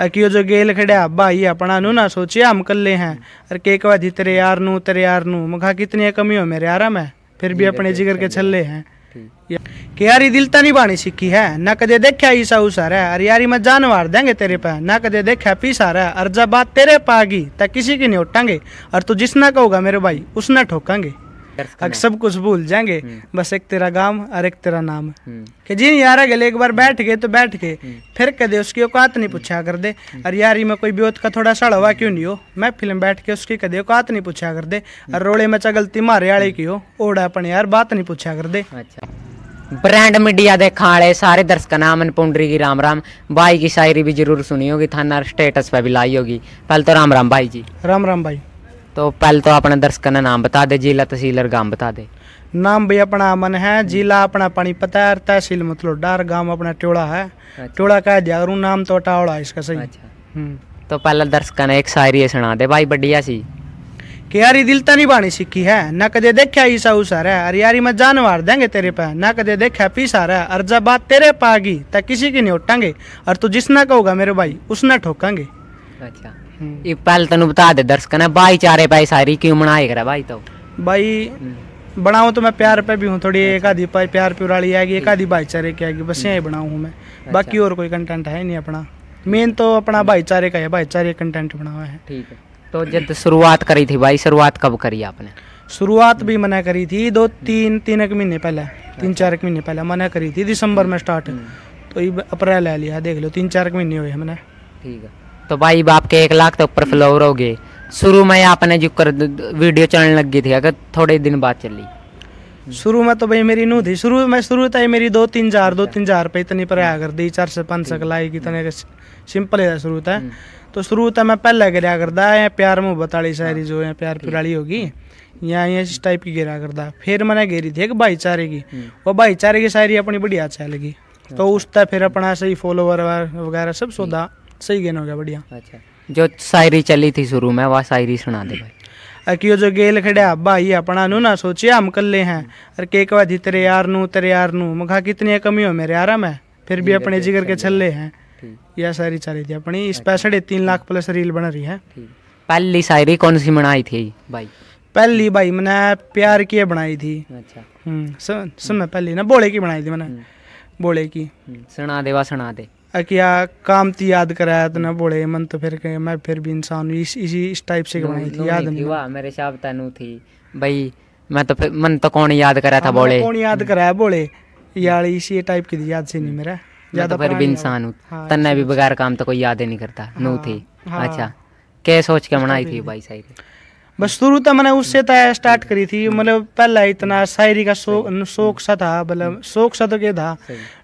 Akio जो गेल खड़ा भाई अपना नु ना सोचिया हम कल्ले हैं अरे के कवा दी तेरे यार नू तेरे यार नू मुखा कितनी कमी हो मेरे यारा में फिर भी अपने जिगर के छल्ले हैं कि यारी दिलता तो बानी सीखी है ना कदे देखा ईसा उसार है अरे यारी मैं जानवर देंगे तेरे पे ना कदे देखा पीसा है और जब बात तेरे पागी तक तो किसी की नहीं उठांगे और तू जिसना कहूगा मेरे भाई उसना ठोकांगे अब सब कुछ भूल जाएंगे हम्म। बस एक तेरा गाम और एक तेरा नाम हम्म। कि जिन यार गले एक बार बैठ गए तो बैठ गए हम्म। फिर कह उसकी औकात नहीं पूछा कर दे और यारी में कोई ब्योत का थोड़ा सड़ हुआ क्यों नहीं हो मैं फिल्म बैठ के उसकी कदे औकात नहीं पूछा कर दे और रोड़े में चगलती मारे आले की हो ओड़ा अपने यार बात नहीं पूछा कर दे अच्छा। ब्रांड मीडिया दे खाले सारे दर्शक नाम पुंडरी की राम राम भाई की शायरी भी जरूर सुनी होगी थाना स्टेटस पे भी लाई होगी पहले तो राम राम भाई जी राम राम भाई तो पहले तो अपने दर्शकों का नाम बता दे जिला तहसील और बता दे नाम भी अपना अमन है जिला अपना पानीपत है तहसील मतलब डार गांव अपना टोड़ा है अच्छा। का जागरू नाम तो टावड़ा इसका सही अच्छा। हम्म। तो पहले दर्शकों ने एक शायरी सुना दे भाई बढ़िया सी कि यारी दिल तो नहीं बाणी सीखी है न कदे देखा ईसा उसार है अरे यारी मैं जानवर देंगे तेरे पे न कदे देखा पी सारा और जब बात तेरे पे तो किसी की नहीं उठांगे और तू जिसना कहूँगा मेरे भाई उसने ठोकांगे अच्छा ये पहले तेन बता दे दर्शक ने भाईचारे भाई सारी क्यों बनाए करा भाई तो भाई बनाऊ तो मैं प्यार पे भी हूँ थोड़ी एक आधी प्यार पे वाली आएगी एक आधी भाईचारे की आएगी बस यही बनाऊ हूँ मैं बाकी और कोई कंटेंट है नहीं अपना मेन तो अपना भाईचारे का है भाईचारे कंटेंट बना हुआ है ठीक है तो जब शुरुआत करी थी भाई शुरुआत कब करी आपने शुरुआत भी मैंने करी थी दो तीन तीन एक महीने पहले तीन चार एक महीने पहले मैंने करी थी दिसंबर में स्टार्ट तो ये अप्रैल ले लिया देख लो तीन चार महीने हुए हमने ठीक है तो भाई बाप के एक लाख तक तो ऊपर फॉलोवर हो गए शुरू में आपने जो कर वीडियो चलने लग गई थी अगर थोड़े दिन बाद चली शुरू में तो भाई मेरी नू थी शुरू में शुरू था तो मेरी दो तीन हजार दो तीन हजार पे इतनी पर आया कर दी चार से पाँच सौ कलाई कितने सिंपल है शुरू था हम्म। तो शुरू था तो मैं पहले गिरा करता है प्यार मुँह बताली सारी हाँ। जो है प्यार पिराली होगी या ये इस टाइप की गिरा करता फिर मैंने घेरी थी एक भाईचारे की हम्म। वो भाईचारे की शायरी अपनी बढ़िया अच्छा लगी तो उस तरह फिर अपना सही फॉलोवर वगैरह सब सोदा हम्म। सही गेन हो गया बढ़िया अच्छा जो शायरी चली थी शुरू में वह शायरी सुना दे भाई अकियो जो गेल खड़ा भाई अपना ना सोचिया हम कल्ले हैं और के कवा धी तेरे यार नू तेरे यार नू मुखा हाँ, कितनी कमी हो मेरे आराम है फिर भी अपने जिगर के छल्ले हैं यह शायरी चली थी अपनी इस अच्छा। पैसठ तीन लाख प्लस रील बन रही है पहली शायरी कौन सी बनाई थी भाई पहली भाई मैंने प्यार की बनाई थी अच्छा हम्म, सुन सुन हम्म। मैं पहली ना बोले की बनाई थी मैंने हम्म। बोले की सुना दे वा सुना दे अकिया काम थी याद कराया तो ना बोले मन तो फिर के मैं फिर भी इंसान इस इसी इस टाइप से बनाई थी याद नहीं वाह मेरे साहब तनु थी भाई मैं तो फिर मन तो कौन याद कराया था हाँ, बोले तो कौन याद कराया बोले हम्म। यार इसी टाइप की याद से नहीं मेरा ज्यादा तो फिर भी इंसान हूँ हाँ, तन्ने भी बगैर काम तो कोई याद ही नहीं करता नू हाँ, थी अच्छा क्या सोच के बनाई थी भाई साहब बस शुरू तो मैंने उससे तो स्टार्ट करी थी मतलब पहला इतना शायरी का शौक शौक सा था मतलब शौक सा तो क्या था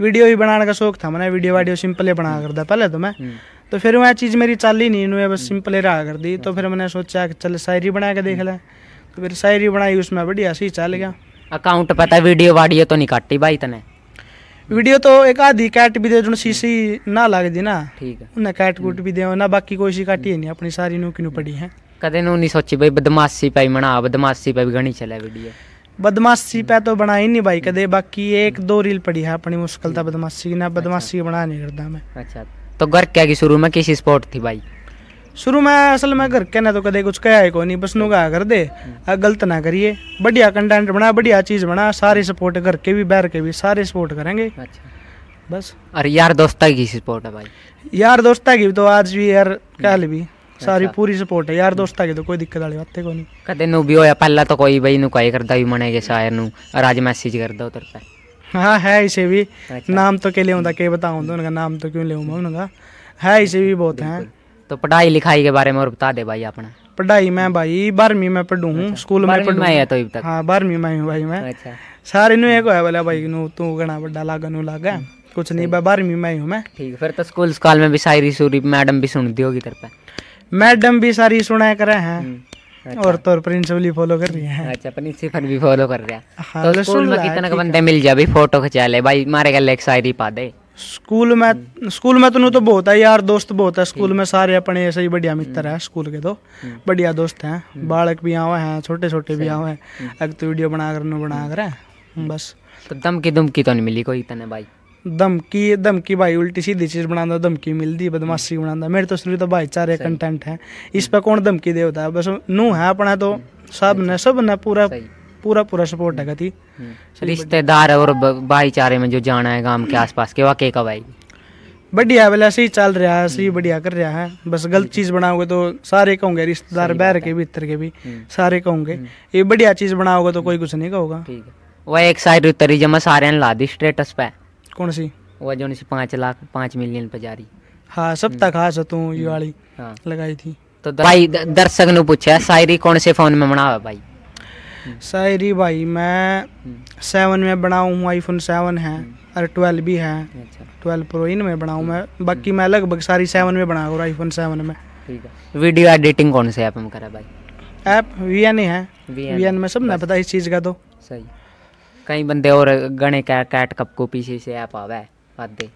वीडियो ही बनाने का शौक था मैंने वीडियो वाडियो सिंपल ही बना करता पहले तो मैं हम्म। तो फिर वह चीज़ मेरी ही नहीं बस सिंपल ही रहा कर दी तो फिर मैंने सोचा कि चल शायरी बना के देख लें तो फिर शायरी बनाई उसमें बढ़िया सी चल गया अकाउंट पता वीडियो वाडियो तो नहीं काटी भाई तने वीडियो तो एक आधी कैट भी दे जो सीसी ना लग दी ना ठीक है ना कैट कूट भी दे ना बाकी कोई सी काटी है नहीं अपनी सारी नुकी नु पड़ी है कदे ਨੂੰ ਨਹੀਂ ਸੋਚੀ ਬਈ ਬਦਮਾਸ਼ੀ ਪਈ ਬਣਾ ਬਦਮਾਸ਼ੀ ਪਈ ਗਣੀ ਚਲੇ ਵੀਡੀਓ बदमाशी पे तो बना ही नहीं भाई कदे बाकी एक दो रील पड़ी है अपनी मुश्किल था बदमाशी ना बदमाशी अच्छा। बना नहीं करता मैं अच्छा तो घर क्या की शुरू में किसी स्पोर्ट थी भाई शुरू में असल में घर के ना तो कदे कुछ कहा को नहीं बस नु कहा कर दे हम्म। गलत ना करिए बढ़िया कंटेंट बना बढ़िया चीज बना सारे सपोर्ट घर के भी बैर के भी सारे सपोर्ट करेंगे अच्छा बस अरे यार दोस्ता की सपोर्ट है भाई यार दोस्ता की तो आज भी यार कल हम्म। भी सारी ਸਾਰੀ ਪੂਰੀ ਸਪੋਰਟ ਹੈ ਯਾਰ ਦੋਸਤ ਹੈਗੇ ਤਾਂ ਕੋਈ ਦਿੱਕਤ ਵਾਲੀ ਬਾਤ ਕੋਈ ਨਹੀਂ ਕਦੇ ਨੂੰ ਵੀ ਹੋਇਆ ਪਹਿਲਾਂ ਤਾਂ ਕੋਈ ਬਈ ਨੂੰ ਕਾਈ ਕਰਦਾ ਵੀ ਮਣੇਗੇ ਸ਼ਾਇਰ ਨੂੰ ਔਰ मैसेज कर दो उधर पे हां है इसे भी नाम तो के लिए होता के बताऊं तो उनका नाम तो क्यों ले उनका है इसे भी बहुत है तो पढ़ाई लिखाई के बारे में और बता दे भाई अपना पढ़ाई मैं भाई बारहवीं में पढ़ू हूँ स्कूल में पढ़ू मैं तो तक हाँ बारहवीं में भाई मैं अच्छा सारे नु एक होया बोला भाई नु तू घना बड़ा लागा नु लागा hmm. कुछ नहीं बारहवीं में ही हूँ मैं ठीक फिर तो स्कूल स्कूल में भी शायरी सूरी मैडम भी सुनती होगी तेरे पे मैडम भी सारी सुना करे हैं हम्म, अच्छा। और तो प्रिंसिपल भी फॉलो कर रही अच्छा, हाँ, तो तो है अच्छा प्रिंसिपल भी फॉलो कर रहा है तो, स्कूल में कितना बंदे मिल जाए भाई फोटो खिंचा ले भाई मारे गल एक शायरी पा दे स्कूल में हम्म। स्कूल में तो नु तो बहुत है यार दोस्त बहुत है स्कूल हम्म। में सारे अपने ऐसे ही बढ़िया मित्र है स्कूल के तो बढ़िया दोस्त हैं बालक भी आवे हैं छोटे छोटे भी आवे हैं एक तो वीडियो बना कर बना कर बस तो दम की दुम की तो नहीं मिली कोई इतने भाई धमकी धमकी भाई उल्टी सीधी चीज बना धमकी मिलती बदमाशी बना मेरे तो सुनिए तो भाईचारे कंटेंट है इस पर कौन धमकी दे होता है बस नू है अपना तो सब ने सब ने पूरा पूरा पूरा सपोर्ट है थी हम्म। रिश्तेदार और भाईचारे में जो जाना है गांव के आसपास के वाके का भाई बढ़िया बोले ऐसे ही चल रहा है सही बढ़िया कर रहा है बस गलत हम्म। चीज़ बनाओगे तो सारे कहोगे रिश्तेदार बहर के भीतर के भी हम्म। सारे कहोगे ये बढ़िया चीज़ बनाओगे तो कोई कुछ नहीं कहोगा वह एक साइड उतरी जमा सारे ला दी स्टेटस पे कौन सी वह जो सी पाँच लाख पाँच मिलियन पे जारी हाँ सब हम्म। तक हाँ सतू ये हम्म। वाली हाँ। लगाई थी तो भाई दर्शक ने पूछा शायरी कौन से फोन में बना हुआ भाई हम्म। शायरी भाई मैं सेवन में बनाऊँ हूँ आईफोन सेवन है और ट्वेल्व भी है ट्वेल्व प्रो इन में बनाऊँ मैं बाकी मैं लगभग सारी सेवन में बना और आईफोन सेवन में ठीक है वीडियो एडिटिंग कौन से ऐप में करा भाई ऐप वी एन है वी एन e। e में सब ना पता इस चीज़ का तो सही कई बंदे और गने कै, कैट कप को पीछे से ऐप आवे आदे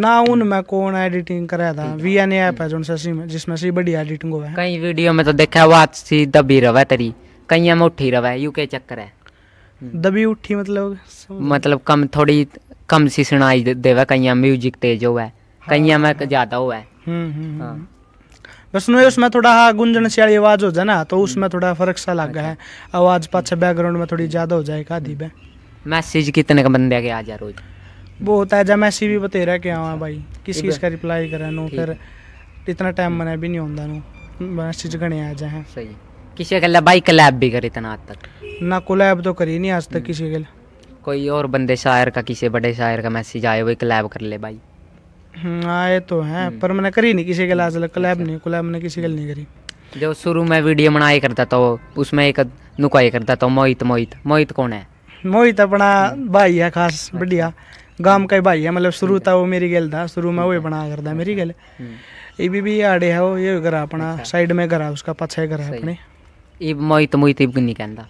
ना उन उनमें कौन एडिटिंग करे था वीएन ऐप है जोन से जिसमें जिसमें सी बड़ी एडिटिंग हो है कई वीडियो में तो देखा बात सी दबी रवे तेरी कई में उठी रवे यू के चक्कर है दबी उठी मतलब मतलब कम थोड़ी कम सी सुनाई देवे कई म्यूजिक तेज होवे हाँ। कई में ज्यादा हो है हम्म, हम्म, हम्म। हाँ। बस नो उसमें थोड़ा हाँ गुंजन सी वाली आवाज़ हो जाए ना तो उसमें थोड़ा फर्क सा लग गया अच्छा। है आवाज़ पाछे बैकग्राउंड में थोड़ी ज़्यादा हो जाएगा आधी पे मैसेज कितने का बंदे के आ जा रोज वो होता है जब मैसेज भी बतेरा के आवा हाँ अच्छा। भाई किस किस का रिप्लाई करा नो फिर इतना टाइम मना भी नहीं होता नो मैसेज घने आ जाए सही किसी के लिए भाई कलैब भी करे इतना आज तक ना कोलैब तो करी नहीं आज तक हम्म। किसी के कोई और बंदे शायर का किसी बड़े शायर का मैसेज आए वही कलैब कर ले भाई हम्म, आए तो है हम्म। पर मैंने करी नहीं किसी के लाज कलैब अच्छा। नहीं कलैब मैंने किसी के नहीं करी जब शुरू में वीडियो बनाया करता तो उसमें एक नुकाई करता तो मोहित मोहित मोहित कौन है मोहित अपना भाई है खास बढ़िया गांव का ही भाई है मतलब शुरू था वो मेरी गेल था शुरू में वो ही बना करता मेरी गेल हम्म। ये भी भी आड़े है वो ये घर अपना अच्छा। साइड में घर है उसका पछे घर है अपने ये मोहित मोहित इब नहीं कहता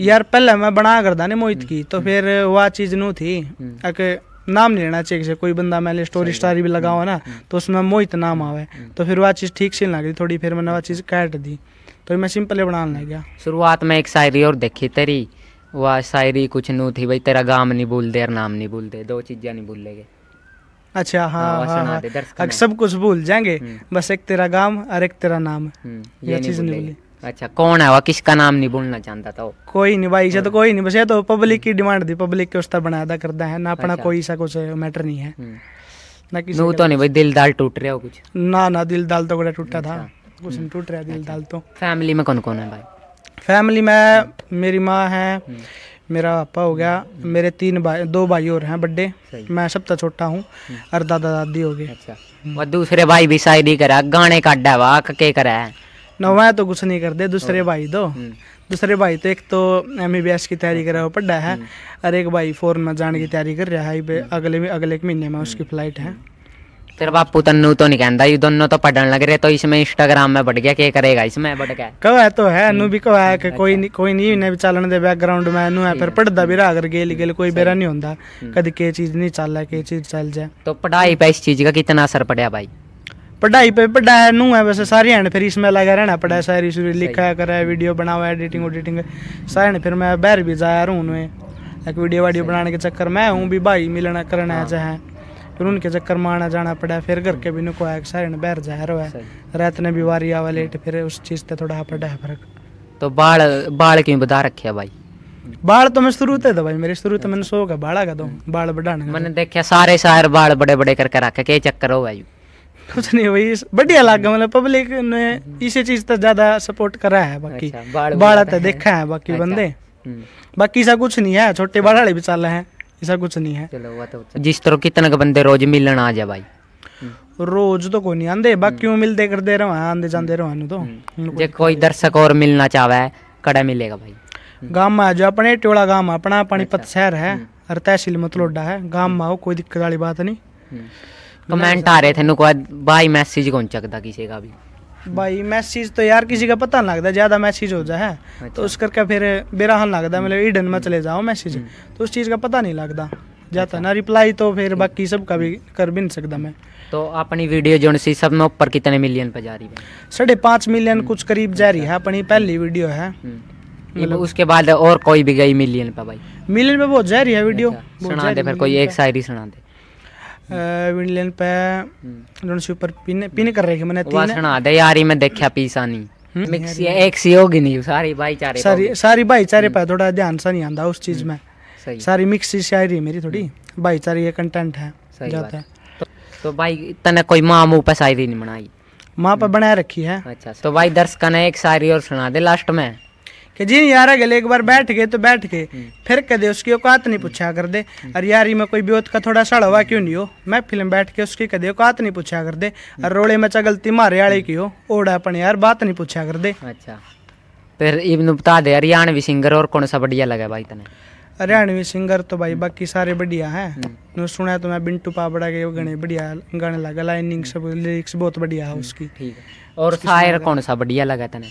यार पहले मैं बना करता नहीं मोहित की तो हम्म। फिर वह चीज नू थी अक हम्म। नाम नहीं लेना चाहिए कोई बंदा मैं स्टोरी स्टारी भी लगाओ ना तो उसमें मोहित नाम आवे तो फिर वह चीज़ ठीक से लग लगी थोड़ी फिर मैंने वह चीज़ काट दी तो मैं सिंपल बनाने लग गया शुरुआत में एक शायरी और देखी तेरी वाह शायरी कुछ नू थी भाई तेरा गाम नहीं भूल दे और नाम नहीं भूल दे दो चीज़ें नहीं भूल लेंगे अच्छा हाँ हाँ, हाँ, हाँ सब कुछ भूल जाएंगे हम्म। बस एक तेरा गाम और एक तेरा नाम हम्म, ये चीज़ नहीं भूली अच्छा कौन है वह किसका नाम नहीं भूलना चाहता था वो कोई नहीं भाई इसे तो हम्म। कोई नहीं बस ये तो पब्लिक की डिमांड थी पब्लिक के उस तरह उसका बनादा करता है ना अपना अच्छा। कोई सा कुछ मैटर नहीं है ना किसी तो नहीं भाई दिल दाल टूट रहा हो कुछ ना ना दिल दाल तो बड़ा टूटा था अच्छा। कुछ नहीं टूट रहा दिल अच्छा। दाल तो फैमिली में कौन कौन है भाई फैमिली में hmm. मेरी माँ है hmm. मेरा पापा हो गया hmm. मेरे तीन भाई दो भाई और हैं बड्डे मैं सब तो छोटा हूँ और दादा दादी हो गए अच्छा और दूसरे भाई भी शायरी करा गाने का वाह के करा है न तो कुछ नहीं करते दूसरे भाई दो तो। दूसरे भाई तो एक तो एम की तैयारी कर रहा है पढ़ा है और एक भाई फोरन में जाने की तैयारी कर रहा है अगले अगले एक महीने में उसकी फ्लाइट है तेरा बापू तन्नू तो नहीं कहता ये दोनों तो पढ़ने लग रहे तो इसमें इंस्टाग्राम में बढ़ गया क्या करेगा इसमें बढ़ गया कब है तो है हम्म। नु भी कब है कि अच्छा। कोई नहीं कोई नहीं इन्हें भी चलन दे बैकग्राउंड में नु है फिर पढ़ता भी रहा अगर गेल गेल कोई बेरा नहीं होता हम्म। कभी के चीज नहीं चल रहा है चीज चल जाए तो पढ़ाई पे इस चीज का कितना असर पड़ा भाई पढ़ाई पे पढ़ाया नू है वैसे सारी है फिर इसमें लगा रहना पड़ा सारी हम्म। सुरी लिखा करे वीडियो बनावा एडिटिंग उडिटिंग सारे फिर मैं बहर भी जाया रहूं एक वीडियो वाडियो बनाने के चक्कर मैं हूँ भी भाई मिलना करना हाँ। चाहे फिर उनके चक्कर में आना जाना पड़ा फिर घर के भी नुको है सारे बहर जाहिर हुआ है रात ने भी वारी आवा लेट फिर उस चीज़ से थोड़ा पड़ा है फर्क तो बाढ़ बाढ़ क्यों बता रखे भाई बाल तो मैं शुरू थे भाई मेरे शुरू अच्छा। तो हम्म। मैंने सो तो। का बाड़ा का दो बाल बढ़ाने मैंने देखा सारे शायर बाल बड़े बड़े करके रखे के चक्कर हो भाई कुछ नहीं भाई बढ़िया लगा मतलब पब्लिक ने हम्म। इसी चीज तक ज्यादा सपोर्ट करा है बाकी अच्छा, तो देखा है बाकी अच्छा। बंदे हम्म। बाकी सा कुछ नहीं है छोटे बाड़ा भी चल रहे हैं ऐसा कुछ नहीं है चलो हुआ तो अच्छा। जिस तरह कितने बंदे रोज मिलन आ जाए भाई रोज तो कोई नहीं आंदे बाकी क्यों हम्म। मिलते करते रहो हाँ, आंदे जाते रहो हाँ, तो हम्म। जे कोई दर्शक और मिलना चाहे कड़ा मिलेगा भाई हम्म। गांव में जो अपने टोला गांव अपना पानीपत अच्छा। शहर है और तहसील मतलोडा है गांव में आओ कोई दिक्कत वाली बात नहीं कमेंट आ रहे थे भाई मैसेज कौन चकता किसी का भी भाई मैसेज तो यार किसी का पता ਨਹੀਂ ਲੱਗਦਾ ज्यादा मैसेज हो जाए अच्छा। तो उस अच्छा। करके फिर बेरा हल लगता मतलब ईडन हम्म। में चले जाओ मैसेज हम्म। तो उस चीज़ का पता नहीं लगता जाता अच्छा। ना रिप्लाई तो फिर हम्म। बाकी सबका भी कर भी नहीं सकता मैं तो अपनी वीडियो जो सी सब में ऊपर कितने मिलियन पर जा रही है साढ़े पाँच मिलियन कुछ करीब जा रही है अच्छा। अपनी पहली वीडियो है मतलब उसके बाद और कोई भी गई मिलियन पे भाई मिलियन पे बहुत जा रही है वीडियो अच्छा। सुना दे फिर कोई एक शायरी सुना दे विनलैंड पे दोनों हम्म। ऊपर पिन पिन कर रखे मैंने तीन सुना दे यारी में देखा पीसा नहीं हम्म। मिक्स एक सी होगी नहीं सारी भाईचारे सारी सारी भाईचारे हम्म। पे थोड़ा ध्यान सा नहीं आंदा उस चीज में सारी मिक्स शायरी है मेरी थोड़ी भाईचारे ये कंटेंट है जाता है तो, तो भाई तने कोई माँ मुँह पे शायरी नहीं बनाई माँ पे बना रखी है अच्छा तो भाई दर्शकों ने एक शायरी और सुना दे लास्ट में कि जिन यार गले एक बार बैठ गए तो बैठ गए हम्म। फिर कदे उसकी औकात नहीं पूछा कर दे हम्म। और यारी में कोई ब्योत का थोड़ा सड़ हुआ क्यों नहीं हो मैं फिल्म बैठ के उसकी कदे औकात नहीं पूछा कर दे हम्म। और रोड़े में चा गलती मारे आड़े की हो ओढ़ा अपने यार बात नहीं पूछा कर दे अच्छा फिर इन बता दे हरियाणवी सिंगर और कौन सा बढ़िया लगा भाई तने हरियाणवी सिंगर तो भाई बाकी सारे बढ़िया है सुना है तो मैं बिंटू पापड़ा के गाने बढ़िया गाने लगा लाइनिंग सब लिरिक्स बहुत बढ़िया है उसकी ठीक है और शायर कौन सा बढ़िया लगा तने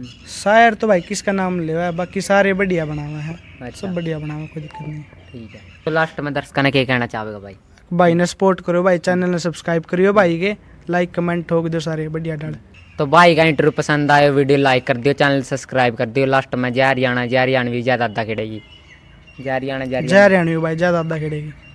शायर तो भाई किसका नाम ले हुआ है बाकी सारे बढ़िया बना हुआ है अच्छा। सब बढ़िया बना हुआ कोई दिक्कत नहीं ठीक है तो लास्ट में दर्शकों ने क्या कहना चाहेगा भाई भाई ने सपोर्ट करो भाई चैनल ने सब्सक्राइब करियो भाई के लाइक कमेंट ठोक दो सारे बढ़िया डाल तो भाई का इंटरव्यू पसंद आए वीडियो लाइक कर दियो चैनल सब्सक्राइब कर दियो लास्ट में जय हरियाणा जय हरियाणवी जय दादा खेड़ेगी जय हरियाणा जय हरियाणवी भाई जय दादा खेड़ेगी